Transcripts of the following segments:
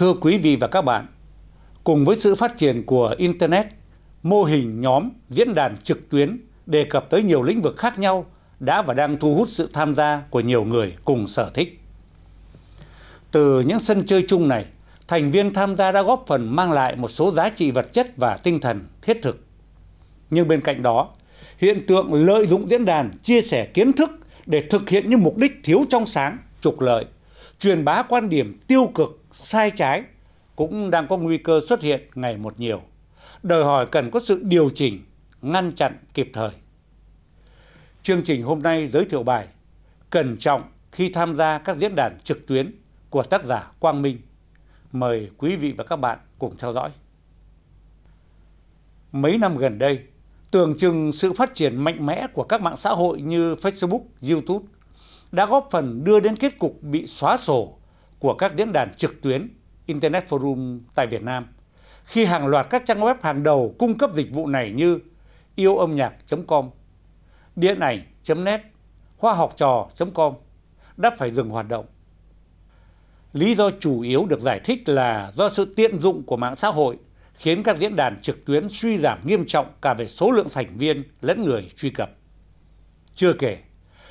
thưa quý vị và các bạn cùng với sự phát triển của internet mô hình nhóm diễn đàn trực tuyến đề cập tới nhiều lĩnh vực khác nhau đã và đang thu hút sự tham gia của nhiều người cùng sở thích từ những sân chơi chung này thành viên tham gia đã góp phần mang lại một số giá trị vật chất và tinh thần thiết thực nhưng bên cạnh đó hiện tượng lợi dụng diễn đàn chia sẻ kiến thức để thực hiện những mục đích thiếu trong sáng trục lợi truyền bá quan điểm tiêu cực sai trái cũng đang có nguy cơ xuất hiện ngày một nhiều đòi hỏi cần có sự điều chỉnh ngăn chặn kịp thời chương trình hôm nay giới thiệu bài cẩn trọng khi tham gia các diễn đàn trực tuyến của tác giả quang minh mời quý vị và các bạn cùng theo dõi mấy năm gần đây tưởng chừng sự phát triển mạnh mẽ của các mạng xã hội như facebook youtube đã góp phần đưa đến kết cục bị xóa sổ của các diễn đàn trực tuyến internet forum tại việt nam khi hàng loạt các trang web hàng đầu cung cấp dịch vụ này như yêu âm nhạc com điện ảnh net hoa học trò com đã phải dừng hoạt động lý do chủ yếu được giải thích là do sự tiện dụng của mạng xã hội khiến các diễn đàn trực tuyến suy giảm nghiêm trọng cả về số lượng thành viên lẫn người truy cập chưa kể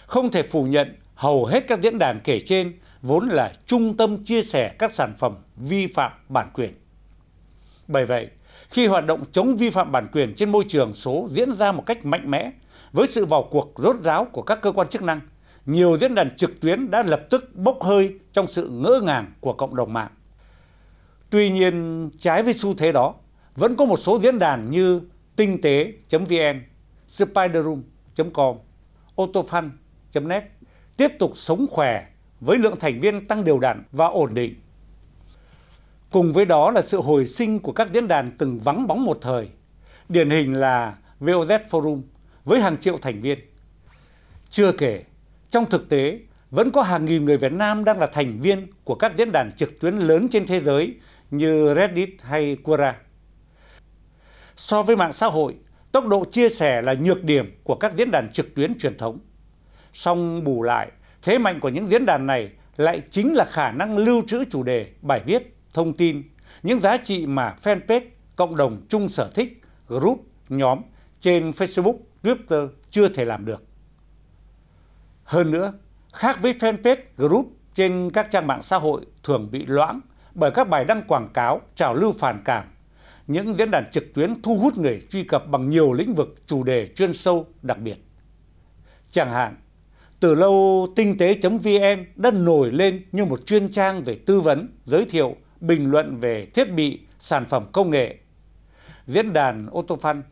không thể phủ nhận hầu hết các diễn đàn kể trên vốn là trung tâm chia sẻ các sản phẩm vi phạm bản quyền. Bởi vậy, khi hoạt động chống vi phạm bản quyền trên môi trường số diễn ra một cách mạnh mẽ, với sự vào cuộc rốt ráo của các cơ quan chức năng, nhiều diễn đàn trực tuyến đã lập tức bốc hơi trong sự ngỡ ngàng của cộng đồng mạng. Tuy nhiên, trái với xu thế đó, vẫn có một số diễn đàn như tinh tế.vn, spiderroom.com, autofun.net tiếp tục sống khỏe với lượng thành viên tăng đều đặn và ổn định cùng với đó là sự hồi sinh của các diễn đàn từng vắng bóng một thời điển hình là voz forum với hàng triệu thành viên chưa kể trong thực tế vẫn có hàng nghìn người việt nam đang là thành viên của các diễn đàn trực tuyến lớn trên thế giới như reddit hay quora so với mạng xã hội tốc độ chia sẻ là nhược điểm của các diễn đàn trực tuyến truyền thống song bù lại thế mạnh của những diễn đàn này lại chính là khả năng lưu trữ chủ đề bài viết thông tin những giá trị mà fanpage cộng đồng chung sở thích group nhóm trên facebook twitter chưa thể làm được hơn nữa khác với fanpage group trên các trang mạng xã hội thường bị loãng bởi các bài đăng quảng cáo trào lưu phản cảm những diễn đàn trực tuyến thu hút người truy cập bằng nhiều lĩnh vực chủ đề chuyên sâu đặc biệt chẳng hạn từ lâu tinh tế vn đã nổi lên như một chuyên trang về tư vấn giới thiệu bình luận về thiết bị sản phẩm công nghệ diễn đàn ô tô phân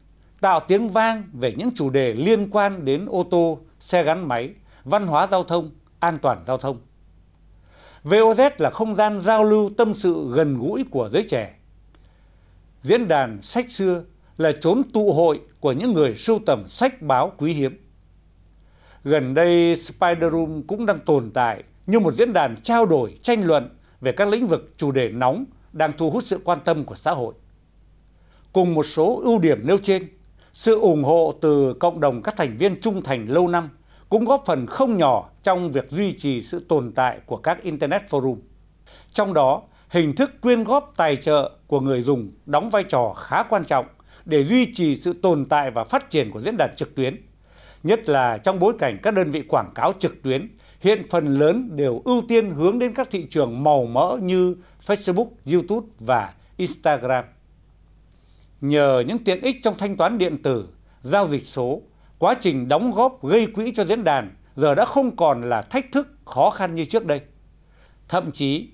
tạo tiếng vang về những chủ đề liên quan đến ô tô xe gắn máy văn hóa giao thông an toàn giao thông voz là không gian giao lưu tâm sự gần gũi của giới trẻ diễn đàn sách xưa là chốn tụ hội của những người sưu tầm sách báo quý hiếm gần đây spider room cũng đang tồn tại như một diễn đàn trao đổi tranh luận về các lĩnh vực chủ đề nóng đang thu hút sự quan tâm của xã hội cùng một số ưu điểm nêu trên sự ủng hộ từ cộng đồng các thành viên trung thành lâu năm cũng góp phần không nhỏ trong việc duy trì sự tồn tại của các internet forum trong đó hình thức quyên góp tài trợ của người dùng đóng vai trò khá quan trọng để duy trì sự tồn tại và phát triển của diễn đàn trực tuyến nhất là trong bối cảnh các đơn vị quảng cáo trực tuyến hiện phần lớn đều ưu tiên hướng đến các thị trường màu mỡ như facebook youtube và instagram nhờ những tiện ích trong thanh toán điện tử giao dịch số quá trình đóng góp gây quỹ cho diễn đàn giờ đã không còn là thách thức khó khăn như trước đây thậm chí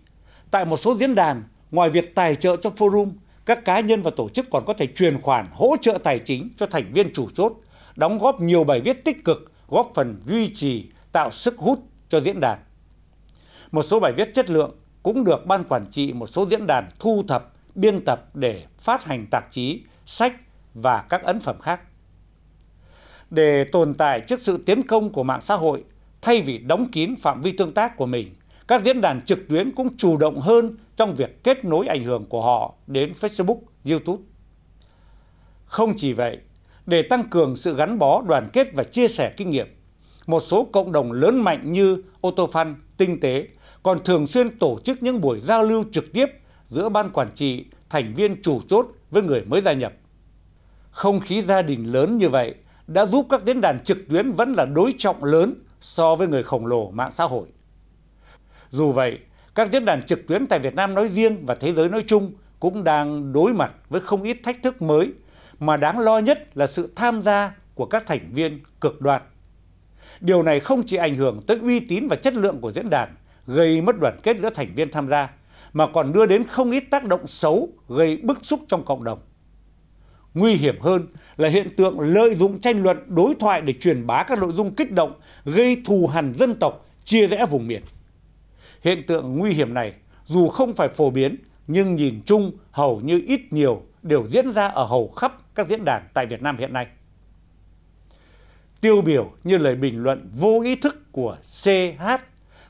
tại một số diễn đàn ngoài việc tài trợ cho forum các cá nhân và tổ chức còn có thể truyền khoản hỗ trợ tài chính cho thành viên chủ chốt đóng góp nhiều bài viết tích cực góp phần duy trì tạo sức hút cho diễn đàn một số bài viết chất lượng cũng được ban quản trị một số diễn đàn thu thập biên tập để phát hành tạp chí sách và các ấn phẩm khác để tồn tại trước sự tiến công của mạng xã hội thay vì đóng kín phạm vi tương tác của mình các diễn đàn trực tuyến cũng chủ động hơn trong việc kết nối ảnh hưởng của họ đến facebook youtube không chỉ vậy để tăng cường sự gắn bó đoàn kết và chia sẻ kinh nghiệm một số cộng đồng lớn mạnh như otofan tinh tế còn thường xuyên tổ chức những buổi giao lưu trực tiếp giữa ban quản trị thành viên chủ chốt với người mới gia nhập không khí gia đình lớn như vậy đã giúp các diễn đàn trực tuyến vẫn là đối trọng lớn so với người khổng lồ mạng xã hội dù vậy các diễn đàn trực tuyến tại việt nam nói riêng và thế giới nói chung cũng đang đối mặt với không ít thách thức mới mà đáng lo nhất là sự tham gia của các thành viên cực đoan điều này không chỉ ảnh hưởng tới uy tín và chất lượng của diễn đàn gây mất đoàn kết giữa thành viên tham gia mà còn đưa đến không ít tác động xấu gây bức xúc trong cộng đồng nguy hiểm hơn là hiện tượng lợi dụng tranh luận đối thoại để truyền bá các nội dung kích động gây thù hằn dân tộc chia rẽ vùng miền hiện tượng nguy hiểm này dù không phải phổ biến nhưng nhìn chung hầu như ít nhiều đều diễn ra ở hầu khắp các diễn đàn tại Việt Nam hiện nay. Tiêu biểu như lời bình luận vô ý thức của CH,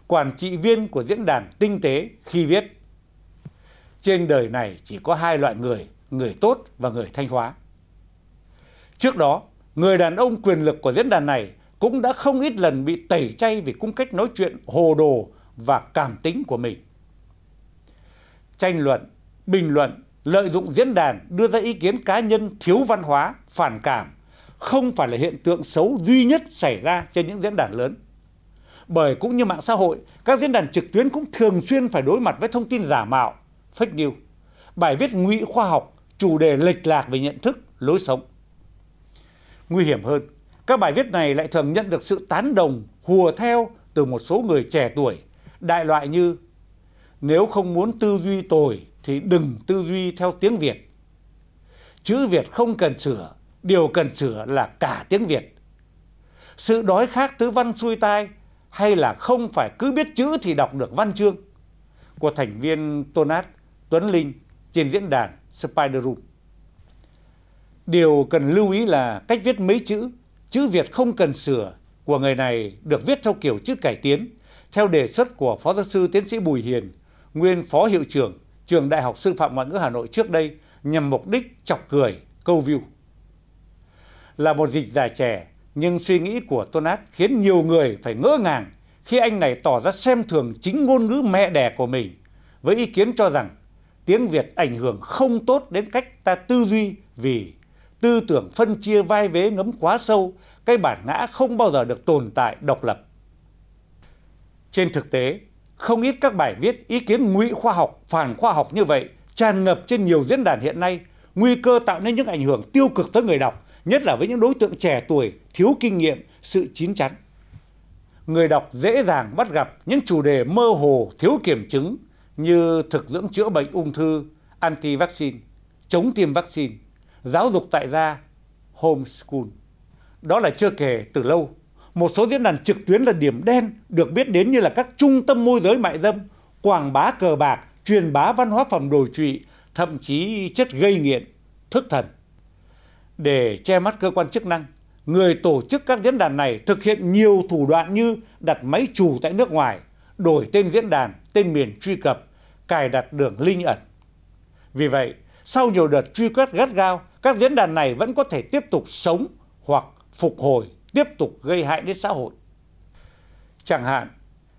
quản trị viên của diễn đàn tinh tế khi viết Trên đời này chỉ có hai loại người, người tốt và người thanh hóa. Trước đó, người đàn ông quyền lực của diễn đàn này cũng đã không ít lần bị tẩy chay vì cung cách nói chuyện hồ đồ và cảm tính của mình. Tranh luận, bình luận lợi dụng diễn đàn đưa ra ý kiến cá nhân thiếu văn hóa phản cảm không phải là hiện tượng xấu duy nhất xảy ra trên những diễn đàn lớn bởi cũng như mạng xã hội các diễn đàn trực tuyến cũng thường xuyên phải đối mặt với thông tin giả mạo fake news bài viết ngụy khoa học chủ đề lệch lạc về nhận thức lối sống nguy hiểm hơn các bài viết này lại thường nhận được sự tán đồng hùa theo từ một số người trẻ tuổi đại loại như nếu không muốn tư duy tồi thì đừng tư duy theo tiếng việt chữ việt không cần sửa điều cần sửa là cả tiếng việt sự đói khác tứ văn xuôi tai hay là không phải cứ biết chữ thì đọc được văn chương của thành viên Tonat Tuấn Linh trên diễn đàn Spider Room. Điều cần lưu ý là cách viết mấy chữ, chữ Việt không cần sửa của người này được viết theo kiểu chữ cải tiến, theo đề xuất của Phó Giáo sư Tiến sĩ Bùi Hiền, nguyên Phó Hiệu trưởng trường đại học sư phạm ngoại ngữ hà nội trước đây nhằm mục đích chọc cười câu view là một dịch giả trẻ nhưng suy nghĩ của tôn át khiến nhiều người phải ngỡ ngàng khi anh này tỏ ra xem thường chính ngôn ngữ mẹ đẻ của mình với ý kiến cho rằng tiếng việt ảnh hưởng không tốt đến cách ta tư duy vì tư tưởng phân chia vai vế ngấm quá sâu cái bản ngã không bao giờ được tồn tại độc lập trên thực tế không ít các bài viết ý kiến ngụy khoa học phản khoa học như vậy tràn ngập trên nhiều diễn đàn hiện nay nguy cơ tạo nên những ảnh hưởng tiêu cực tới người đọc nhất là với những đối tượng trẻ tuổi thiếu kinh nghiệm sự chín chắn người đọc dễ dàng bắt gặp những chủ đề mơ hồ thiếu kiểm chứng như thực dưỡng chữa bệnh ung thư anti vaccine chống tiêm vaccine giáo dục tại gia homeschool đó là chưa kể từ lâu một số diễn đàn trực tuyến là điểm đen được biết đến như là các trung tâm môi giới mại dâm quảng bá cờ bạc truyền bá văn hóa phẩm đồi trụy thậm chí chất gây nghiện thức thần để che mắt cơ quan chức năng người tổ chức các diễn đàn này thực hiện nhiều thủ đoạn như đặt máy chủ tại nước ngoài đổi tên diễn đàn tên miền truy cập cài đặt đường link ẩn vì vậy sau nhiều đợt truy quét gắt gao các diễn đàn này vẫn có thể tiếp tục sống hoặc phục hồi tiếp tục gây hại đến xã hội chẳng hạn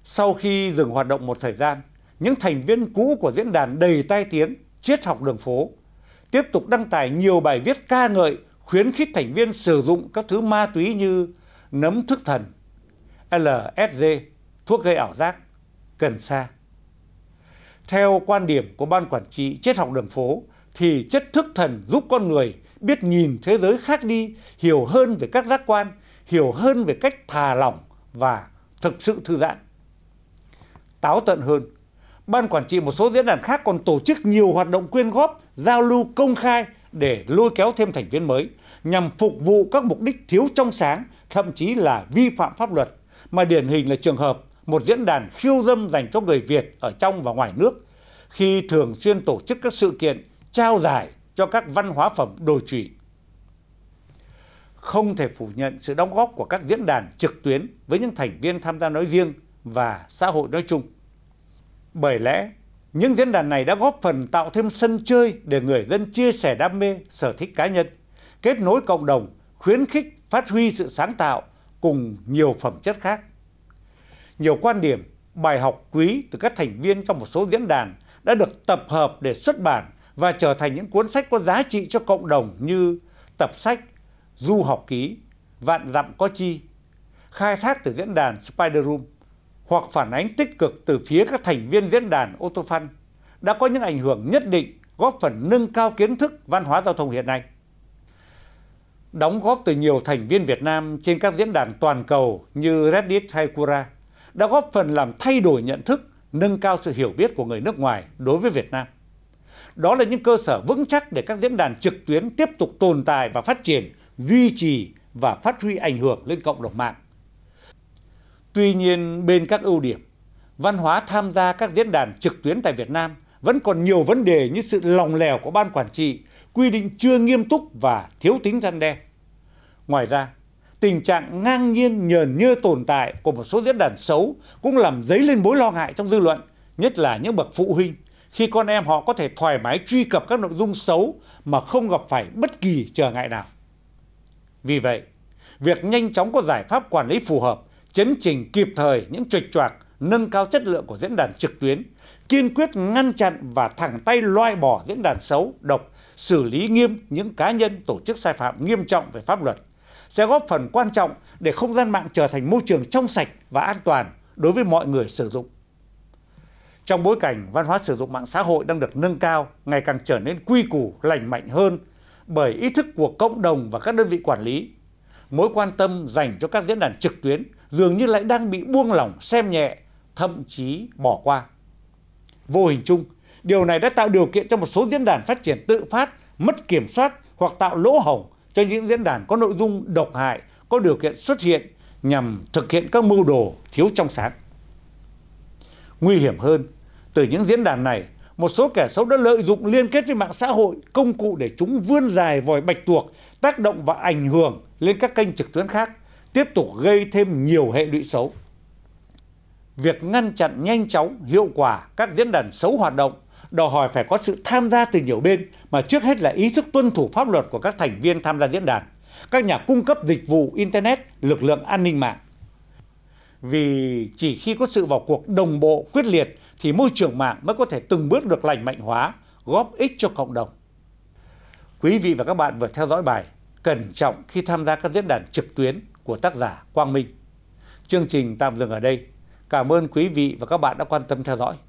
sau khi dừng hoạt động một thời gian những thành viên cũ của diễn đàn đầy tai tiếng triết học đường phố tiếp tục đăng tải nhiều bài viết ca ngợi khuyến khích thành viên sử dụng các thứ ma túy như nấm thức thần lsd thuốc gây ảo giác cần sa theo quan điểm của ban quản trị triết học đường phố thì chất thức thần giúp con người biết nhìn thế giới khác đi hiểu hơn về các giác quan hiểu hơn về cách thà lỏng và thực sự thư giãn táo tận hơn ban quản trị một số diễn đàn khác còn tổ chức nhiều hoạt động quyên góp giao lưu công khai để lôi kéo thêm thành viên mới nhằm phục vụ các mục đích thiếu trong sáng thậm chí là vi phạm pháp luật mà điển hình là trường hợp một diễn đàn khiêu dâm dành cho người việt ở trong và ngoài nước khi thường xuyên tổ chức các sự kiện trao giải cho các văn hóa phẩm đồi trụy không thể phủ nhận sự đóng góp của các diễn đàn trực tuyến với những thành viên tham gia nói riêng và xã hội nói chung bởi lẽ những diễn đàn này đã góp phần tạo thêm sân chơi để người dân chia sẻ đam mê sở thích cá nhân kết nối cộng đồng khuyến khích phát huy sự sáng tạo cùng nhiều phẩm chất khác nhiều quan điểm bài học quý từ các thành viên trong một số diễn đàn đã được tập hợp để xuất bản và trở thành những cuốn sách có giá trị cho cộng đồng như tập sách du học ký vạn dặm có chi khai thác từ diễn đàn spider room hoặc phản ánh tích cực từ phía các thành viên diễn đàn ô tô phân đã có những ảnh hưởng nhất định góp phần nâng cao kiến thức văn hóa giao thông hiện nay đóng góp từ nhiều thành viên Việt Nam trên các diễn đàn toàn cầu như Reddit hay kura đã góp phần làm thay đổi nhận thức, nâng cao sự hiểu biết của người nước ngoài đối với Việt Nam. Đó là những cơ sở vững chắc để các diễn đàn trực tuyến tiếp tục tồn tại và phát triển duy trì và phát huy ảnh hưởng lên cộng đồng mạng tuy nhiên bên các ưu điểm văn hóa tham gia các diễn đàn trực tuyến tại việt nam vẫn còn nhiều vấn đề như sự lòng lèo của ban quản trị quy định chưa nghiêm túc và thiếu tính răn đe ngoài ra tình trạng ngang nhiên nhờn nhơ tồn tại của một số diễn đàn xấu cũng làm dấy lên mối lo ngại trong dư luận nhất là những bậc phụ huynh khi con em họ có thể thoải mái truy cập các nội dung xấu mà không gặp phải bất kỳ trở ngại nào vì vậy việc nhanh chóng có giải pháp quản lý phù hợp chấn trình kịp thời những trịch choạc nâng cao chất lượng của diễn đàn trực tuyến kiên quyết ngăn chặn và thẳng tay loại bỏ diễn đàn xấu độc xử lý nghiêm những cá nhân tổ chức sai phạm nghiêm trọng về pháp luật sẽ góp phần quan trọng để không gian mạng trở thành môi trường trong sạch và an toàn đối với mọi người sử dụng trong bối cảnh văn hóa sử dụng mạng xã hội đang được nâng cao ngày càng trở nên quy củ lành mạnh hơn bởi ý thức của cộng đồng và các đơn vị quản lý mối quan tâm dành cho các diễn đàn trực tuyến dường như lại đang bị buông lỏng xem nhẹ thậm chí bỏ qua vô hình chung điều này đã tạo điều kiện cho một số diễn đàn phát triển tự phát mất kiểm soát hoặc tạo lỗ hổng cho những diễn đàn có nội dung độc hại có điều kiện xuất hiện nhằm thực hiện các mưu đồ thiếu trong sáng nguy hiểm hơn từ những diễn đàn này một số kẻ xấu đã lợi dụng liên kết với mạng xã hội công cụ để chúng vươn dài vòi bạch tuộc tác động và ảnh hưởng lên các kênh trực tuyến khác tiếp tục gây thêm nhiều hệ lụy xấu việc ngăn chặn nhanh chóng hiệu quả các diễn đàn xấu hoạt động đòi hỏi phải có sự tham gia từ nhiều bên mà trước hết là ý thức tuân thủ pháp luật của các thành viên tham gia diễn đàn các nhà cung cấp dịch vụ internet lực lượng an ninh mạng vì chỉ khi có sự vào cuộc đồng bộ quyết liệt thì môi trường mạng mới có thể từng bước được lành mạnh hóa góp ích cho cộng đồng quý vị và các bạn vừa theo dõi bài cẩn trọng khi tham gia các diễn đàn trực tuyến của tác giả quang minh chương trình tạm dừng ở đây cảm ơn quý vị và các bạn đã quan tâm theo dõi